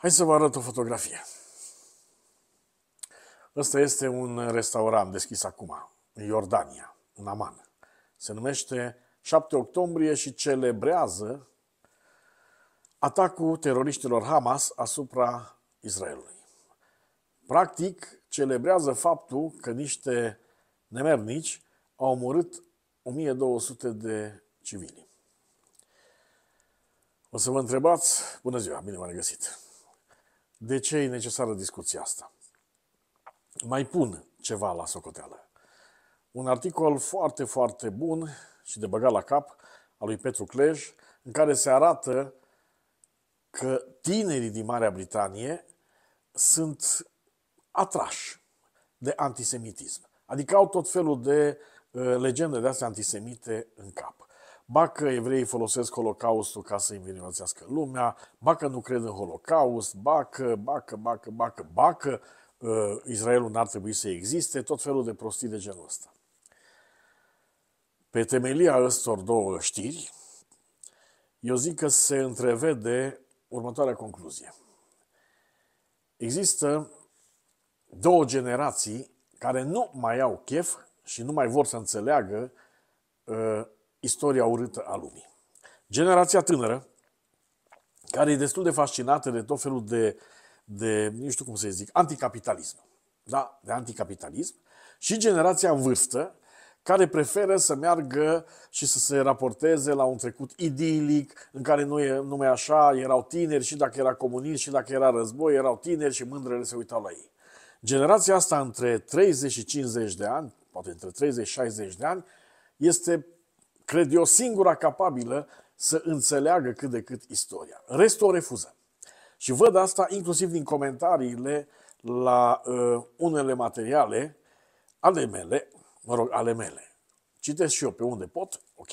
Hai să vă arăt o fotografie. Ăsta este un restaurant deschis acum, în Iordania, în Aman. Se numește 7 octombrie și celebrează atacul teroriștilor Hamas asupra Israelului. Practic, celebrează faptul că niște nemernici au omorât 1200 de civili. O să vă întrebați, bună ziua, bine v-am găsit! De ce e necesară discuția asta? Mai pun ceva la socoteală. Un articol foarte, foarte bun și de băgat la cap al lui Petru Clej, în care se arată că tinerii din Marea Britanie sunt atrași de antisemitism. Adică au tot felul de uh, legende de astea antisemite în cap ba că evreii folosesc holocaustul ca să învinovățească lumea, ba că nu cred în holocaust, ba că, ba că, ba că, ba că, ba că uh, Israelul n-ar trebui să existe, tot felul de prostii de genul ăsta. Pe temelia ăstor două știri, eu zic că se întrevede următoarea concluzie. Există două generații care nu mai au chef și nu mai vor să înțeleagă uh, istoria urâtă a lumii. Generația tânără, care e destul de fascinată de tot felul de, de nu știu cum să zic, anticapitalism. Da? De anticapitalism. Și generația vârstă, care preferă să meargă și să se raporteze la un trecut idilic, în care nu e numai așa, erau tineri și dacă era comunism și dacă era război, erau tineri și mândrele se uitau la ei. Generația asta între 30 și 50 de ani, poate între 30 și 60 de ani, este cred eu, singura capabilă să înțeleagă cât de cât istoria. Restul o refuză. Și văd asta inclusiv din comentariile la uh, unele materiale ale mele, mă rog, ale mele. Citesc și eu pe unde pot, ok?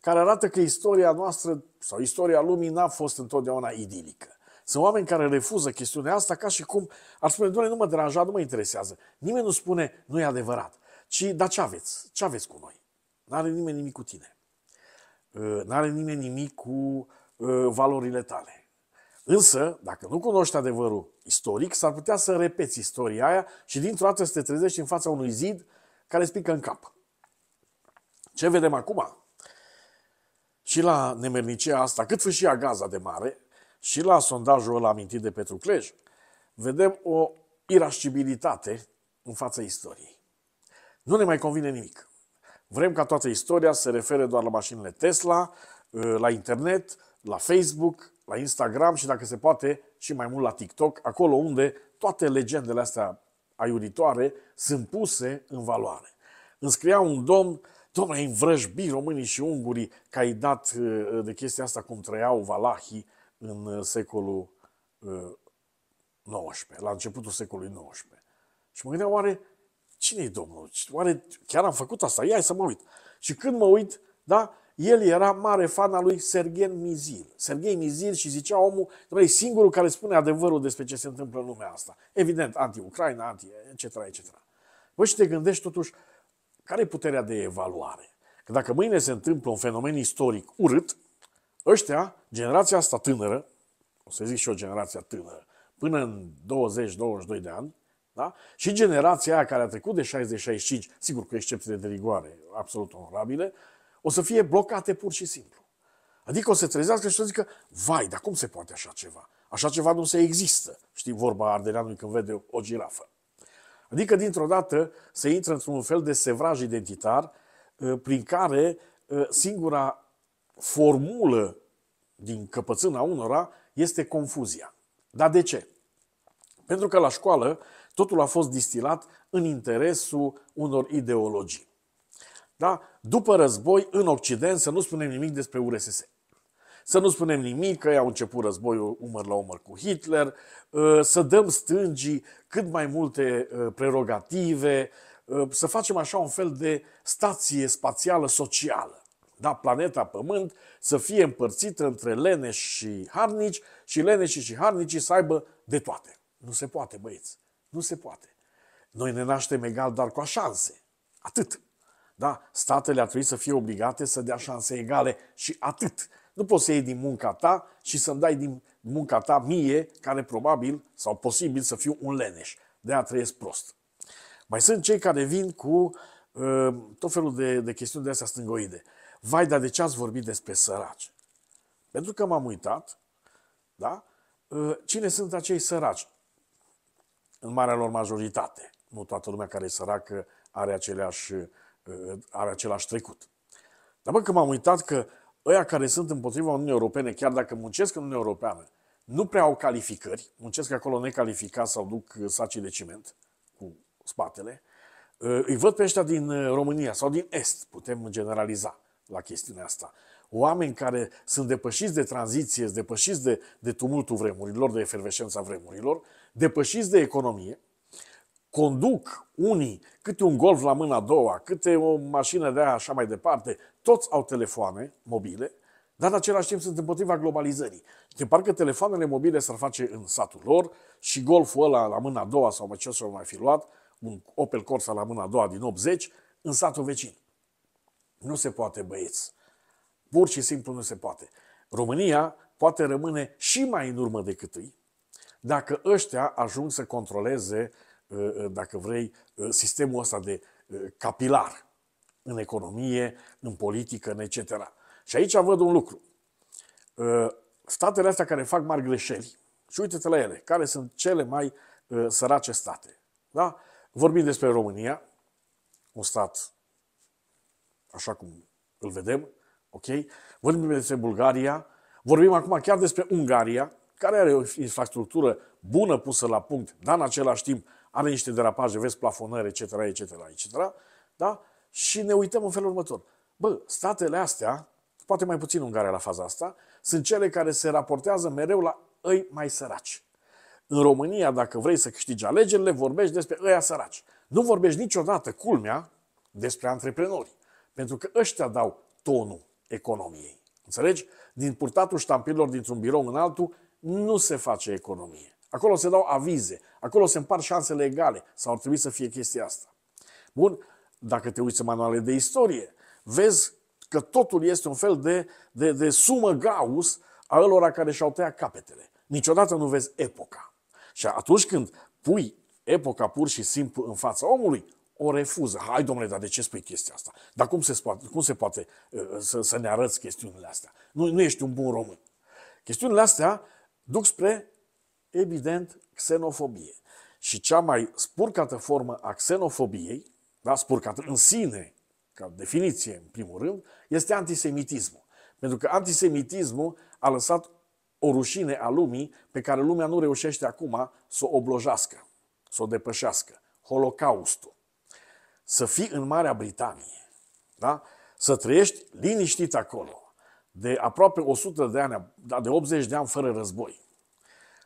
Care arată că istoria noastră sau istoria lumii n-a fost întotdeauna idilică. Sunt oameni care refuză chestiunea asta ca și cum ar spune, doamne, nu mă deranja, nu mă interesează. Nimeni nu spune, nu e adevărat. Ci, dar ce aveți? Ce aveți cu noi? N-are nimeni nimic cu tine. Uh, n-are nimeni nimic cu uh, valorile tale. Însă, dacă nu cunoști adevărul istoric, s-ar putea să repeți istoria aia și dintr-o dată să te trezești în fața unui zid care îți pică în cap. Ce vedem acum? Și la nemernicia asta, cât fâșia Gaza de mare, și la sondajul ăla amintit de Petru Clej, vedem o irascibilitate în fața istoriei. Nu ne mai convine nimic. Vrem ca toată istoria să se refere doar la mașinile Tesla, uh, la internet, la Facebook, la Instagram și, dacă se poate, și mai mult la TikTok, acolo unde toate legendele astea aiuritoare sunt puse în valoare. Înscria un domn, domnule, îi învrăjbi românii și ungurii că ai dat uh, de chestia asta cum trăiau valahii în uh, secolul XIX, la începutul secolului XIX. Și mă gândeam, oare cine e Domnul? Oare chiar am făcut asta? Ia să mă uit. Și când mă uit, da, el era mare fan al lui Sergen Mizil. Sergei Mizil și zicea omul, e singurul care spune adevărul despre ce se întâmplă în lumea asta. Evident, anti-Ucraina, anti etc. etc. Bă, și te gândești totuși, care e puterea de evaluare? Că dacă mâine se întâmplă un fenomen istoric urât, ăștia, generația asta tânără, o să zic și o generație tânără, până în 20-22 de ani, da? Și generația aia care a trecut de 60-65, sigur cu excepție de rigoare absolut onorabile, o să fie blocate pur și simplu. Adică o să trezească și să zică, vai, dar cum se poate așa ceva? Așa ceva nu se există. Știi vorba ardeleanului când vede o girafă. Adică, dintr-o dată, se intră într-un fel de sevraj identitar ă, prin care ă, singura formulă din căpățâna unora este confuzia. Dar de ce? Pentru că la școală Totul a fost distilat în interesul unor ideologii. Da? După război, în Occident, să nu spunem nimic despre URSS. Să nu spunem nimic că au început războiul umăr la umăr cu Hitler, ă, să dăm stângii cât mai multe ă, prerogative, ă, să facem așa un fel de stație spațială socială. Da, planeta Pământ să fie împărțită între leneși și harnici și leneșii și harnicii să aibă de toate. Nu se poate, băieți. Nu se poate. Noi ne naștem egal dar cu șanse. Atât. Da? Statele ar trebui să fie obligate să dea șanse egale și atât. Nu poți să iei din munca ta și să-mi dai din munca ta mie, care probabil sau posibil să fiu un leneș. de a trăiesc prost. Mai sunt cei care vin cu uh, tot felul de, de chestiuni de astea stângoide. Vai, dar de ce ați vorbit despre săraci? Pentru că m-am uitat, da? Uh, cine sunt acei săraci? în marea lor majoritate. Nu toată lumea care e săracă are, aceleași, uh, are același trecut. Dar bă, că m-am uitat că ăia care sunt împotriva Uniunii Europene, chiar dacă muncesc în Uniunea Europeană, nu prea au calificări, muncesc acolo necalificat sau duc sacii de ciment cu spatele, uh, îi văd pe ăștia din uh, România sau din Est, putem generaliza la chestiunea asta. Oameni care sunt depășiți de tranziție, depășiți de, de tumultul vremurilor, de efervescența vremurilor depășiți de economie, conduc unii câte un golf la mâna a doua, câte o mașină de aia așa mai departe, toți au telefoane mobile, dar în același timp sunt împotriva globalizării. De parcă telefoanele mobile s-ar face în satul lor și golful ăla la mâna a doua sau mai ce s-au mai fi luat, un Opel Corsa la mâna a doua din 80, în satul vecin. Nu se poate, băieți. Pur și simplu nu se poate. România poate rămâne și mai în urmă decât îi, dacă ăștia ajung să controleze, uh, uh, dacă vrei, uh, sistemul ăsta de capilar în economie, în politică, în etc. Și aici văd un lucru. Statele astea care fac mari greșeli, și uite-te la ele, care sunt cele mai sărace state. Da? Vorbim despre România, un stat așa cum îl vedem, ok? Vorbim despre Bulgaria, vorbim acum chiar despre Ungaria, care are o infrastructură bună pusă la punct, dar în același timp are niște derapaje, vezi plafonări, etc., etc., etc., da? Și ne uităm în felul următor. Bă, statele astea, poate mai puțin Ungaria la faza asta, sunt cele care se raportează mereu la ei mai săraci. În România, dacă vrei să câștigi alegerile, vorbești despre ăia săraci. Nu vorbești niciodată, culmea, despre antreprenori. Pentru că ăștia dau tonul economiei. Înțelegi? Din purtatul ștampilor dintr-un birou în altul, nu se face economie. Acolo se dau avize, acolo se împar șansele egale, sau ar trebui să fie chestia asta. Bun, dacă te uiți în manuale de istorie, vezi că totul este un fel de, de, de sumă gaus a ălora care și-au tăiat capetele. Niciodată nu vezi epoca. Și atunci când pui epoca pur și simplu în fața omului, o refuză. Hai, domnule, dar de ce spui chestia asta? Dar cum se poate, cum se poate uh, să, să ne arăți chestiunile astea? Nu, nu ești un bun român. Chestiunile astea duc spre, evident, xenofobie. Și cea mai spurcată formă a xenofobiei, da, spurcată în sine, ca definiție, în primul rând, este antisemitismul. Pentru că antisemitismul a lăsat o rușine a lumii pe care lumea nu reușește acum să o oblojească, să o depășească. Holocaustul. Să fii în Marea Britanie, da? să trăiești liniștit acolo, de aproape 100 de ani, da, de 80 de ani fără război,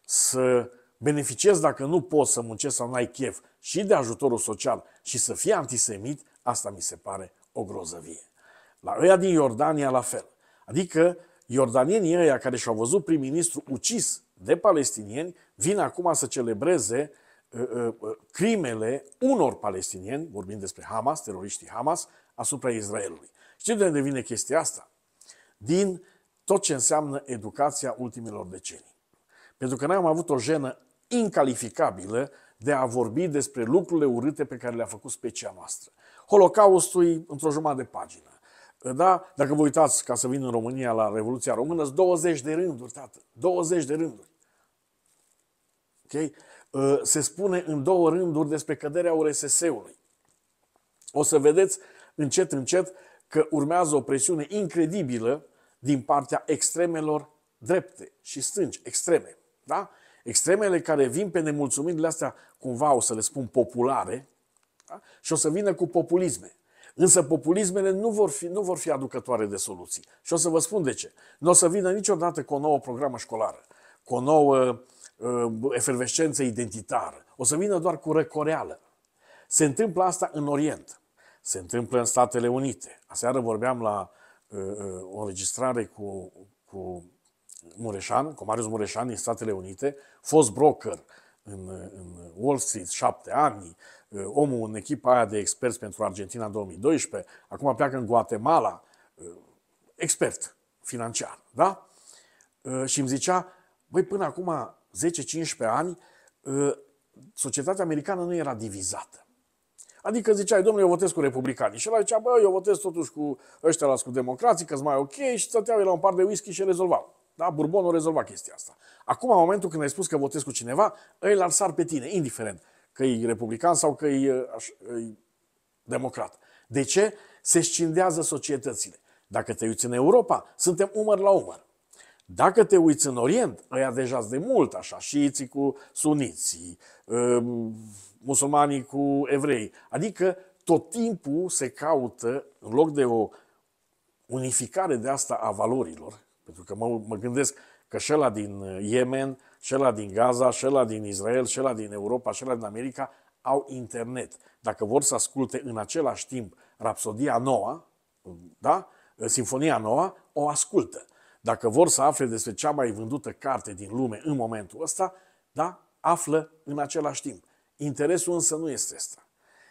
să beneficiezi dacă nu poți să muncești sau n-ai chef și de ajutorul social și să fii antisemit, asta mi se pare o grozăvie. La ăia din Iordania la fel. Adică iordanienii ăia care și-au văzut prim-ministru ucis de palestinieni vin acum să celebreze uh, uh, uh crimele unor palestinieni, vorbind despre Hamas, teroriștii Hamas, asupra Israelului. Știți de unde vine chestia asta? din tot ce înseamnă educația ultimilor decenii. Pentru că noi am avut o jenă incalificabilă de a vorbi despre lucrurile urâte pe care le-a făcut specia noastră. Holocaustul într-o jumătate de pagină. Da? Dacă vă uitați ca să vin în România la Revoluția Română, sunt 20 de rânduri, tată. 20 de rânduri. Ok? Uh, se spune în două rânduri despre căderea URSS-ului. O să vedeți încet, încet că urmează o presiune incredibilă din partea extremelor drepte și stângi, extreme. Da? Extremele care vin pe nemulțumirile astea, cumva o să le spun populare, da? și o să vină cu populisme. Însă populismele nu vor, fi, nu vor fi aducătoare de soluții. Și o să vă spun de ce. Nu o să vină niciodată cu o nouă programă școlară, cu o nouă uh, efervescență identitară. O să vină doar cu răcoreală. Se întâmplă asta în Orient. Se întâmplă în Statele Unite. Aseară vorbeam la Uh, uh, o înregistrare cu, cu Mureșan, cu Marius Mureșan din Statele Unite, fost broker în, în Wall Street șapte ani, uh, omul în echipa aia de experți pentru Argentina 2012, acum pleacă în Guatemala, expert financiar, da? Și îmi zicea, băi, până acum 10-15 ani, societatea americană nu era divizată. Adică ziceai, domnule, eu votez cu republicanii. Și el zicea, bă, eu votez totuși cu ăștia la cu democrații, că mai ok, și stăteau la un par de whisky și rezolvau. Da? Bourbonul rezolva chestia asta. Acum, în momentul când ai spus că votez cu cineva, îi lansar pe tine, indiferent că e republican sau că e, democrat. De ce? Se scindează societățile. Dacă te uiți în Europa, suntem umăr la umăr. Dacă te uiți în Orient, ăia deja de mult așa, șiții cu suniții, ă, musulmanii cu evrei. Adică tot timpul se caută, în loc de o unificare de asta a valorilor, pentru că mă, mă gândesc că ăla din uh, Yemen, ăla din Gaza, ăla din Israel, ăla din Europa, ăla din America au internet. Dacă vor să asculte în același timp Rapsodia Noua, da? Uh, Sinfonia Noua, o ascultă. Dacă vor să afle despre cea mai vândută carte din lume în momentul ăsta, da? află în același timp. Interesul însă nu este ăsta.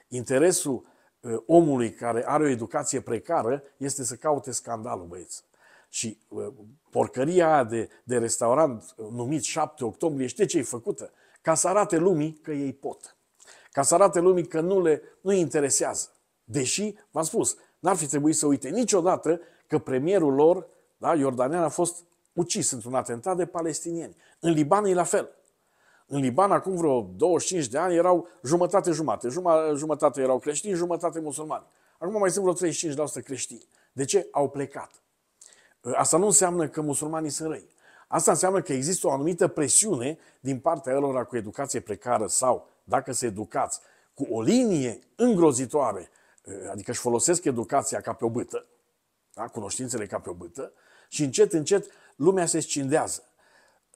Interesul uh, omului care are o educație precară este să caute scandalul, băieți. Și uh, porcăria aia de, de restaurant uh, numit 7 octombrie, știi ce-i făcută? Ca să arate lumii că ei pot. Ca să arate lumii că nu le nu interesează. Deși, v-am spus, n-ar fi trebuit să uite niciodată că premierul lor, da, Iordanean, a fost ucis într-un atentat de palestinieni. În Liban e la fel. În Liban, acum vreo 25 de ani, erau jumătate-jumate. Jumătate erau creștini, jumătate musulmani. Acum mai sunt vreo 35% creștini. De ce? Au plecat. Asta nu înseamnă că musulmanii sunt răi. Asta înseamnă că există o anumită presiune din partea lor cu educație precară sau, dacă se educați, cu o linie îngrozitoare, adică își folosesc educația ca pe o bâtă, da? cunoștințele ca pe o bâtă, și încet, încet lumea se scindează.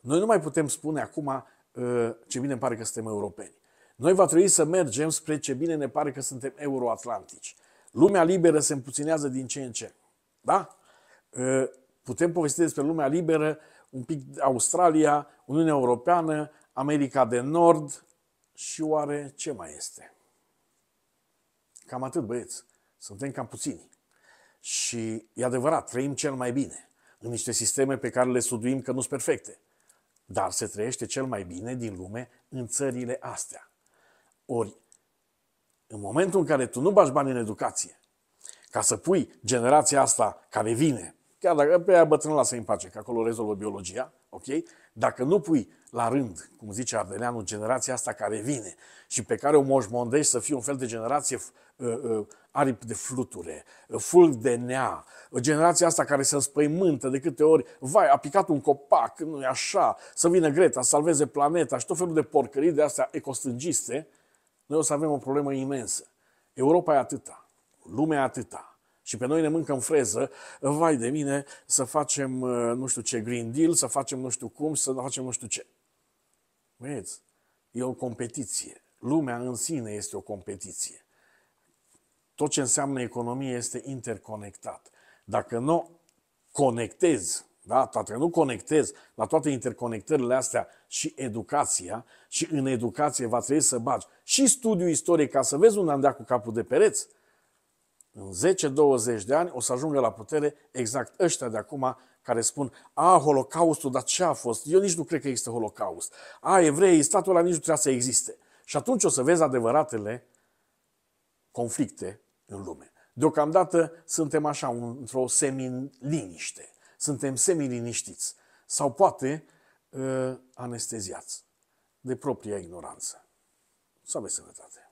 Noi nu mai putem spune acum Eh, ce bine pare că suntem europeni. Noi va trebui să mergem spre ce bine ne pare că suntem euroatlantici. Lumea liberă se împuținează din ce în ce. Da? Eh, putem povesti despre lumea liberă un pic Australia, Uniunea Europeană, America de Nord și oare ce mai este? Cam atât, băieți. Suntem cam puțini. Și e adevărat, trăim cel mai bine în niște sisteme pe care le suduim că nu sunt perfecte. Dar se trăiește cel mai bine din lume în țările astea. Ori, în momentul în care tu nu bași bani în educație, ca să pui generația asta care vine, chiar dacă pe aia bătrână lasă în pace, că acolo rezolvă biologia, ok? Dacă nu pui la rând, cum zice Ardeleanu, generația asta care vine și pe care o moșmondești să fie un fel de generație ă, ă, arip de fluture, ful ă, fulg de nea, generația asta care se înspăimântă de câte ori, vai, a picat un copac, nu e așa, să vină Greta, să salveze planeta și tot felul de porcării de astea ecostângiste, noi o să avem o problemă imensă. Europa e atâta, lumea e atâta, și pe noi ne mâncăm freză, vai de mine, să facem nu știu ce Green Deal, să facem nu știu cum, să facem nu știu ce. Vedeți? E o competiție. Lumea în sine este o competiție. Tot ce înseamnă economie este interconectat. Dacă nu conectezi, da? dacă nu conectezi la toate interconectările astea și educația, și în educație va trebui să bagi și studiul istoric ca să vezi unde am dea cu capul de pereți, în 10-20 de ani o să ajungă la putere exact ăștia de acum care spun, a, holocaustul, dar ce a fost? Eu nici nu cred că există holocaust. A, evrei, statul ăla nici nu trebuia să existe. Și atunci o să vezi adevăratele conflicte în lume. Deocamdată suntem așa, într-o semin-liniște. Suntem semi-liniștiți. Sau poate ă, anesteziați de propria ignoranță. Să aveți sănătate!